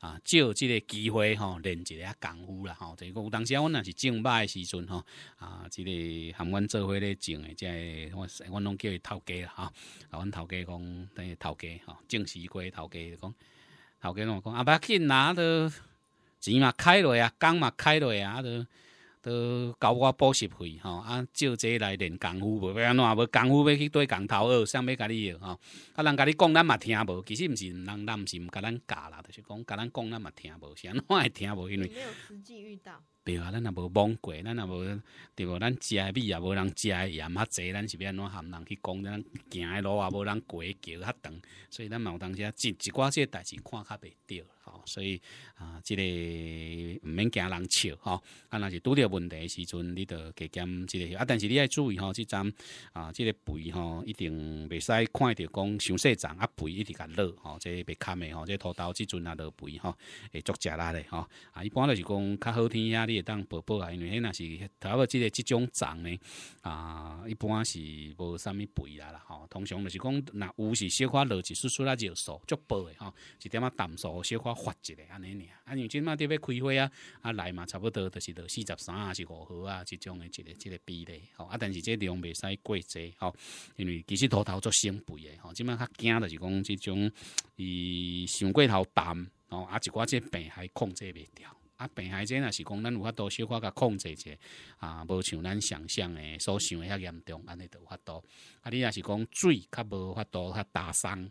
啊，借即个机会吼，练一下功夫啦吼。就个有当时我若是种麦时阵吼，啊，即个含阮做伙咧种的，即个我我拢叫伊头家啦哈。啊，阮头家讲，等于头家吼，种西瓜头家讲，头家拢讲，啊，把去拿的，钱嘛开落啊，工嘛开落啊，都。呃，交我补习费吼，啊，照这来练功夫无？要安怎，无功夫要去对共头学，想要甲你的吼。啊，人甲你讲咱嘛听无，其实毋是，人，人是毋甲咱教啦，就是讲甲咱讲咱嘛听无，安怎会听无？因为没有实际遇到。对啊，咱也无忙过，咱也无对无，咱食诶米也无通食诶盐较济，咱是要安怎含人去讲咱行诶路也无通过桥较长，所以咱嘛有当时一一寡即个代志看较袂对吼，所以啊，即个毋免惊人笑吼，啊，若是拄着问题时阵，你着加减即个，啊，但是你要注意吼，即阵啊，即个肥吼一定袂使看着讲伤细长啊肥一直甲落吼，即个袂砍诶吼，即个土豆即阵也落肥吼，会足食力诶吼，啊，一般着是讲较好天啊，你。当宝宝啊，因为迄若是，头尾即个即种粽呢，啊，一般是无啥物肥啊啦，吼，通常就是讲，若有是小可落一丝丝啊，肉素，足肥的吼，一点啊淡素，小可发一下安尼尔，啊，因为即满伫要开花啊，啊来嘛差不多就是落四十三啊，是五号啊，即种的一个一个比例，吼、啊，但是这量袂使过侪吼，因为其实土头足生肥的吼，即满较惊就是讲即种伊伤过头淡，哦，啊，一寡这病还控制袂掉。啊，病害这若是讲咱有法度小可甲控制者，啊，无像咱想象的所想遐严重，安尼都法度。啊，你若是讲水较无法度较打伤。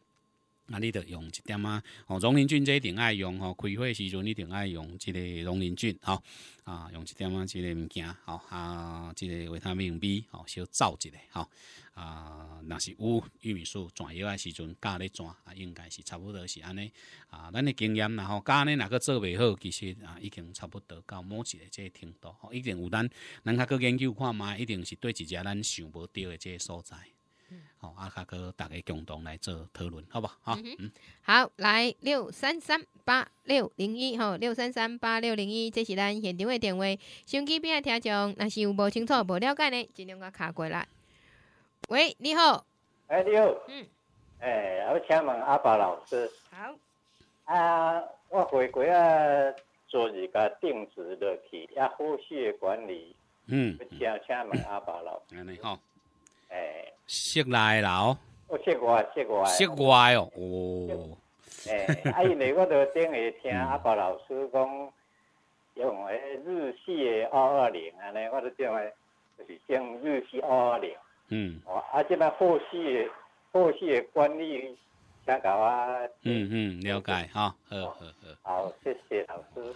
啊，你就用一点啊，哦，农林菌这一定爱用哦，开会时阵你定爱用这个农林菌，哦，啊，用一点啊，这个物件，哦，啊，这个维他命 B 哦，小造一个，哦，啊，若是有玉米素转药的时阵加你转，啊，应该是差不多是安尼，啊，咱的经验，然后加你若个做袂好，其实啊，已经差不多到某一个这程度，一定有咱，咱较可研究看嘛，一定是对一只咱想无到的这个所在。好，阿卡哥，大家共同来做讨论，好不好？好，来六三三八六零一，吼，六三三八六零一，这是咱现场的电话，手机边的听众，那是有无清楚、无了解呢，尽量个卡过来。喂，你好。哎，你好。嗯。哎，我请问阿爸老师。好。啊，我回归啊做一个定制的体要呼吸管理。嗯请请问阿爸老。师。你好。哎。室内楼，哦，室外室外，室外哦。哦。诶，啊，因为我都顶下听 阿伯老师讲，用迄日系的二二零啊，咧我都叫为就是用日系二二零。嗯。哦，啊，这边后续后续的管理，车到啊。嗯嗯，了解哈，好，好，好，好，谢谢老师。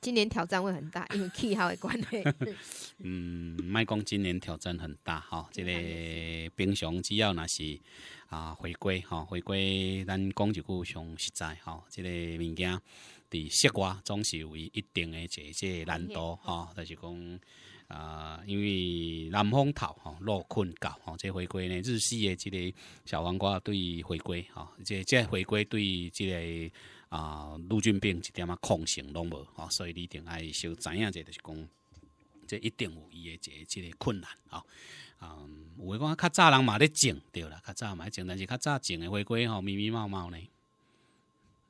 今年挑战会很大，因为气候的关系。嗯，麦讲今年挑战很大哈，这个冰常只要那是啊回归哈，回归咱讲一句上实在哈，这个物件在室外总是有一定的这个难度哈，但是讲啊，因为南风头哈落困觉哈，这回归呢日系的这个小黄瓜对于回归哈，这这回归对这个。啊，陆军兵一点啊抗性拢无，吼，所以你一定爱小知影者，就是讲，这一定有伊的一个、即个困难，吼，嗯，有诶讲较早人嘛咧种，对啦，较早嘛咧种，但是较早种诶花果吼，密密茂茂呢。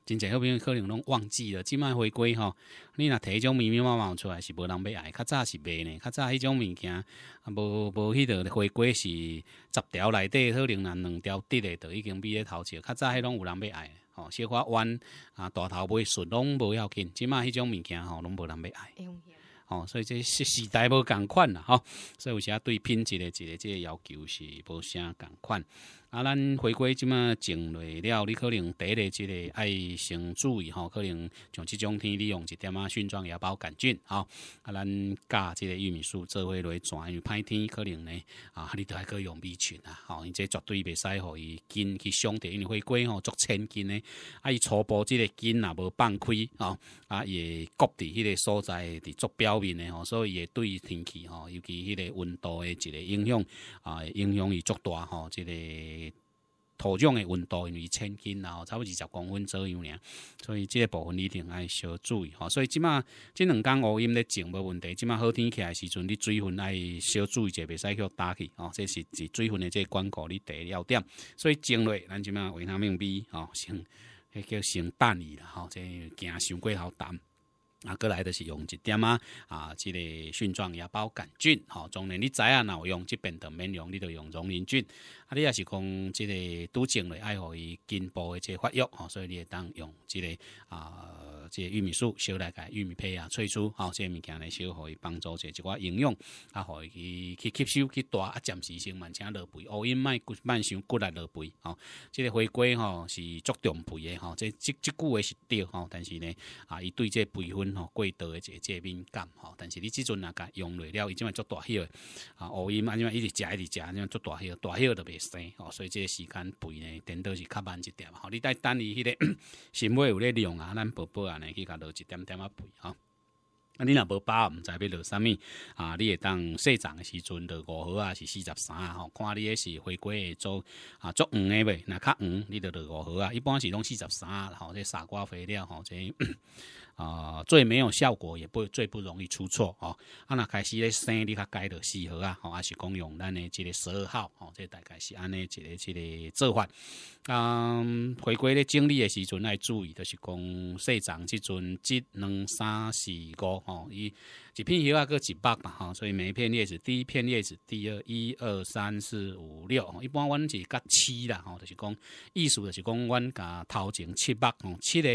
真济好朋友可能拢忘记了，即卖回归吼，你若摕迄种密密麻麻出来是无人买爱，较早是卖呢，较早迄种物件啊无无迄个回归是十条内底可能若两条跌的都已经比咧头朝，较早迄拢有人买爱，哦，小可弯啊大头尾顺拢无要紧，即卖迄种物件吼拢无人买爱，哦，所以这时代无共款啦吼，所以有时啊对品质的一个即个要求是无啥共款。啊，咱回归即卖晴日了，你可能第一个即个爱成注意吼，可能像即种天利用一点啊，菌状芽孢杆菌吼，啊，咱加即个玉米素做落去转，因为歹天可能呢啊，你都还可以用微菌啊，哦，因这绝对袂使互伊根去伤着，因为回归吼足千斤呢，啊，伊初步即个根也无放开啊，啊，会各伫迄个所在伫足表面的吼，所以伊会对天气吼，尤其迄个温度的即个影响啊，影响伊足大吼，即个。土壤的温度因为千斤然后差不多二十公分左右尔，所以这个部分一定爱小注意吼。所以即马即两缸乌阴咧种无问题。即马好天气时阵，你水分爱小注意者，袂使去打去吼。这是是水分的这个关口你第一要点。所以种类咱即马为虾米比吼？成，迄叫成蛋你啦吼。这惊伤过好淡。啊，过来就是用一点啊啊，这个蕈状芽孢杆菌吼。中年你影啊有用，这边的美用，你就用溶磷菌。啊，你也是讲，即个拄种来爱互伊进步诶，即发育吼，所以你会当用即个啊，即个玉米素小来甲玉米胚啊，催出吼，即个物件来小互伊帮助者一寡营养，啊互伊去去吸收去大啊，暂时性慢请落肥，哦因卖慢想骨来落肥吼，即个回归吼是足重肥诶吼，即即即句话是对吼，但是呢啊伊对即个培训吼贵度诶即这敏感吼，但是你即阵若甲用落了，伊即卖足大些，啊哦因啊伊一直食一直食，啊足大些大些都袂。所以，所以这个时间肥呢，颠倒是较慢一点嘛。你再等伊迄个，新买有咧量啊，咱宝宝安尼去甲落一点点仔肥啊。啊，你若无包，毋知要落啥物啊？你会当细长诶时阵落五毫啊，是四十三吼，看你也是回归诶做啊，做黄诶未？若较黄，你着落五毫啊。一般是拢四十三，吼，这傻瓜肥料，吼，这。啊，最没有效果，也不最不容易出错哦。啊，那开始咧生，你较改的适合啊，吼，还是公用咱的这个十二号，吼，这大概是安尼这个这个做法。嗯，回归咧经历的时阵来注意，就是讲细长，即阵只两三四五吼，伊。一片叶子个一八吧，哈，所以每一片叶子，第一片叶子，第二一二三四五六，一般阮是甲七啦，吼，就是讲意思就是讲，阮甲头前七八，吼七个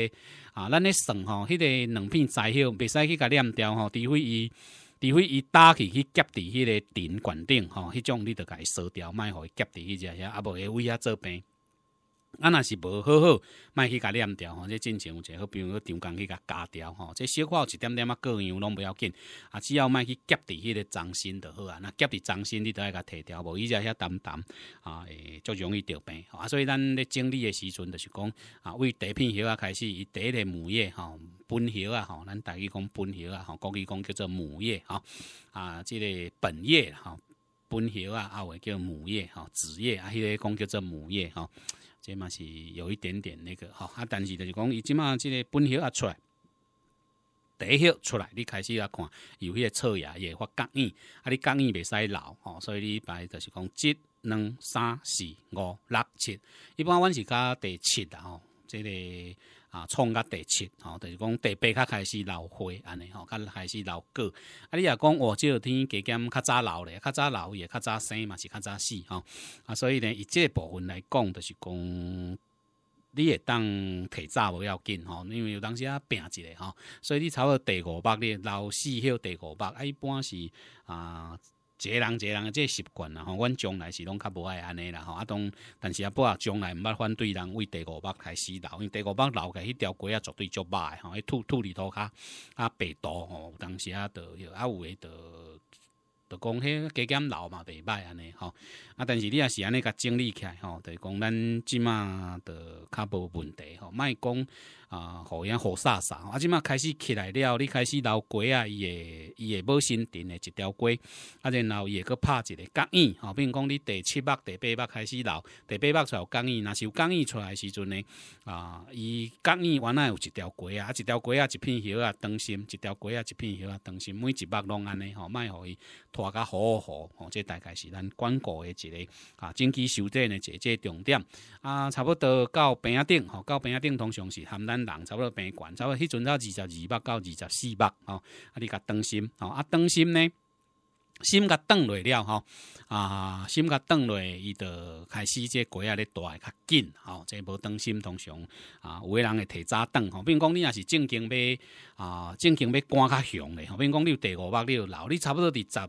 啊，咱咧算吼，迄个两片栽起，袂使去甲念掉吼，除非伊，除非伊打起去夹伫迄个顶管顶，吼，迄种你著甲伊收掉，莫互伊夹伫迄只遐，啊无会位遐做病。啊，若是无好好，卖去甲念掉吼。这进前有一个，比如讲中间去甲加掉吼。这小有一点点啊，各样拢不要紧。啊，只要卖去夹伫迄个掌心就好啊。若夹伫掌心，你都要甲摕掉，无伊就遐澹澹啊，足容易得病。所以咱咧整理诶时阵，就是讲啊，为第一片叶啊开始，以第一个母叶吼，分叶啊吼，咱大家讲分叶啊，吼，国语讲叫做母叶吼，啊，这个本叶哈分叶啊，也叫母叶哈，子叶啊，迄个讲叫做母叶哈。即嘛是有一点点那个哈，啊，但是就是讲，伊即嘛即个本叶啊出来，第一叶出来，你开始啊看，有个错呀，也发僵硬，啊，你僵硬袂使留，吼，所以你摆就是讲，一两三四五六七，一般阮是加第七啦吼，即个。啊，创到第七，吼，就是讲第八较开始流血，安尼，吼，较开始流血，啊，你若讲哦，这个天加减较早流咧，较早流也较早生嘛，是较早死，吼。啊，所以呢，以这部分来讲，就是讲你也当提早无要紧，吼，因为有当时啊病一下吼，所以你不多第五百日老死迄第五百，啊一般是啊。一个人一个人的这习惯啦，吼，阮将来是拢较无爱安尼啦，吼，啊，当但是啊，不啊将来毋捌反对人为第五八开始留，因为第五八楼起迄条街啊，绝对足歹吼，吼，土土里头较啊白毒吼，有当时啊，着啊有诶着着讲迄加减老嘛袂歹安尼吼，啊，但是你也是安尼甲整理起来吼，就讲咱即马着较无问题吼，莫讲。啊，好呀，好飒飒！啊，即马开始起来了，你开始流鸡啊，伊个伊个要新定诶一条鸡，啊，然后伊会去拍一个钢印，比如讲你第七百、第八百开始流，第八百有钢印，若是有钢印出来时阵呢，啊，伊钢印原来有一条鸡啊，一条鸡啊，一片叶啊，当心一条鸡啊，一片叶啊，当心每一百拢安尼，吼，卖互伊拖个好好，好，这大概是咱管顾的一个啊，整体修整的一个重点，啊，差不多到边仔顶，好，到边仔顶，通常是含人差不多平悬，差不多迄阵才二十二百到二十四百哦，啊，你甲当心哦，啊，当心呢，心甲断落了吼，啊，心甲断落，伊就开始即鸡啊咧大啊较紧吼，即无当心通常啊，有诶人会提早断吼，比如讲你若是正经要啊，正经要管较雄咧，吼，比如讲你有第五百，你有老，你差不多伫十二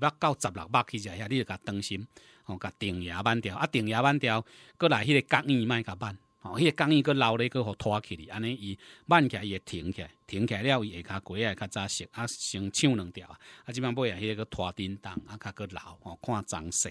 百到十六百去食遐，你就甲当心，吼，甲定牙板条，啊，定牙板条，过来迄个角硬麦甲慢，哦，迄个钢伊佫留咧，佫互拖起哩，安尼伊慢起来伊会停起，来，停起来了伊下较过啊，较扎实啊，先抢两条啊，啊即摆尾啊，迄个拖叮当啊，较个老哦，看脏势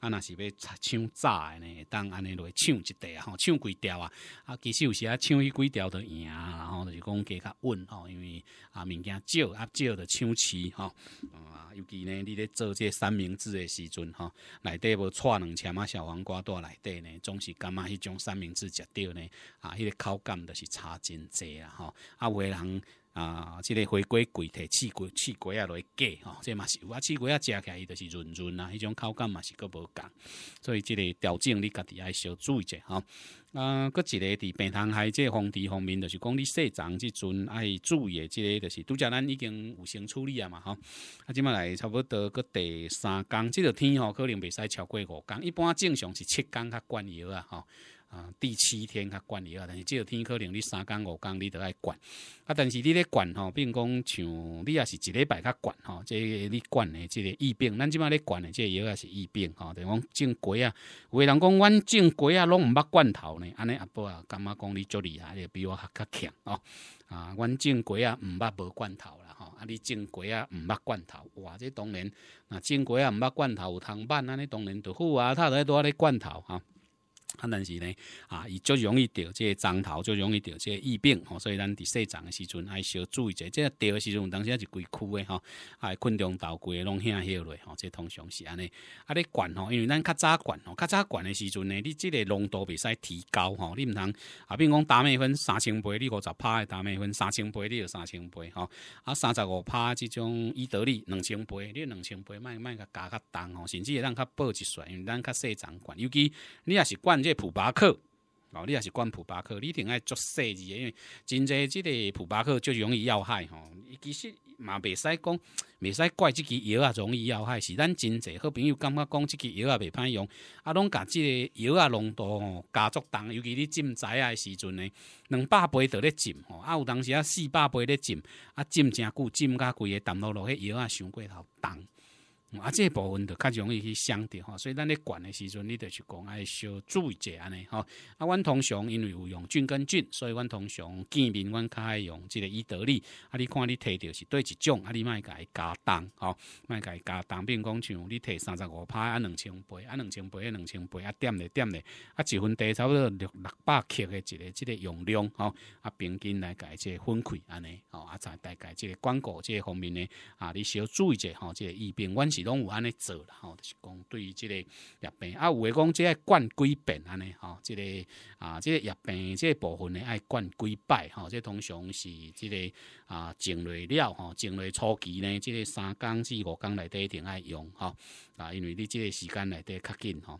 啊，若是要抢早的呢，当安尼落抢一块啊，抢几条啊，啊，其实有时啊，抢迄几条都赢，然后就是讲加较稳哦，因为啊物件少啊，少就抢词吼，啊，尤其呢，你咧做这三明治的时阵吼，内底无串两签啊小黄瓜，多内底呢，总是感觉迄种三明治食。对呢，啊，迄个口感就是差真济啦，吼！啊，有人啊，即个回归具体、刺龟、刺龟啊，都假吼，这嘛是，啊，刺龟啊，食起来就是润润啊，迄种口感嘛是都无共。所以即个调整你家己爱小注意者吼。啊，个一个伫冰糖海即个防治方面，就是讲你细脏即阵爱注意，即个就是拄则咱已经有先处理啊嘛，吼。啊，即马来差不多个第三工，即个天吼可能袂使超过五工，一般正常是七工较惯药啊，吼。啊，第七天较管药，但是这天可能你三工五工你都爱管。啊，但是你咧管吼，比如讲像你也是一礼拜较管吼，即你管的即个疫病，咱即摆咧管的即个药也是疫病吼，等于讲种果啊。有人讲，阮种果啊，拢毋捌罐头呢。安尼阿婆啊，感觉讲你足厉害的，比我还较强哦。啊，阮种果啊，毋捌无罐头啦。吼，啊你种果啊，毋捌罐头哇，即当然。那种果啊，毋捌罐头有通办，安尼当然就好啊。他都多阿咧罐头啊啊，但是呢，啊，伊足容易得即个脏头，足容易得即个疫病吼，所以咱伫细种的时阵爱小注意者，即个调的时阵，有当时也是规区的吼，还昆虫捣鬼，弄虾落类吼，即通常是安尼。啊，你管吼，因为咱较早管吼，较早管的时阵呢，你即个浓度袂使提高吼，你毋通啊，比如讲打灭粉三千倍，你五十拍的打灭粉三千倍，你就三千倍吼，啊，三十五趴即种伊德利两千倍，你两千倍莫莫甲加较重吼，甚至会让较薄一甩，因为咱较细种管，尤其你也是管。这普巴克哦，你也是管普巴克，你定爱做细致，因为真侪即个普巴克就容易要害吼。其实嘛，袂使讲，袂使怪即个药啊容易要害，是咱真侪好朋友感觉讲即个药啊袂歹用，啊拢甲即个药啊浓吼加作重，尤其你浸仔啊时阵呢，两百杯在咧浸，啊有当时啊四百杯在浸，啊浸诚久，浸较久，个淡落落迄药啊伤过头重。啊，这部分就较容易去伤着吼，所以咱咧管的时阵，你就是讲，爱小注意者安尼吼。啊，阮通常因为有用菌跟菌，所以阮通常见面阮较爱用即个伊得利。啊，你看你摕到是对一种，啊你甲伊加重吼，甲伊加重，比如讲像你摕三十五拍啊，两千倍啊，两千倍啊，两千倍啊，点咧点咧，啊，一份茶差不多六六百克的一个即个用量吼，啊，平均来即个分开安尼吼，啊，在大概个广告个方面呢，啊，你小注意者下个疫病变我。拢有安尼做啦，吼，就是讲对于即个疫病，啊，有诶讲即个灌几遍安尼，吼，即个啊，即个疫病即个部分呢爱灌几摆，吼，即通常是即个啊，静类了，吼，静类初期呢，即个三工至五工内底一定爱用，吼，啊，因为你即个时间内底较紧，吼，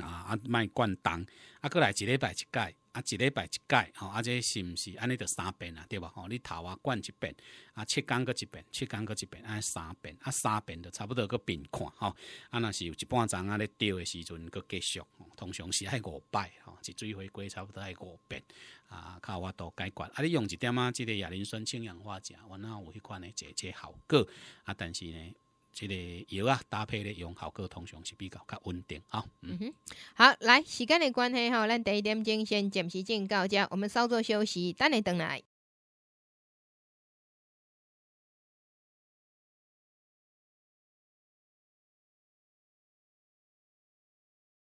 啊，啊，卖灌重，啊，过来一礼拜一届。啊，一礼拜一改吼，啊，这是毋是安尼著三遍啊，对吧？吼，你头啊灌一遍，啊，七工个一遍，七工个一遍，尼三遍，啊，三遍都差不多个病看，吼，啊，若是有一半针啊，咧吊的时阵佮继续，通常是爱五摆，吼，一追回归差不多爱五遍，啊，有我都解决，啊，你用一点啊，即个亚磷酸氢氧化钾，我那有迄款呢，解决效果，啊，但是呢。这个药啊，搭配的用效果通常是比较较稳定啊。嗯哼，好，来时间的关系哈，咱第一点钟先暂时进到这，我们稍作休息，等你回来。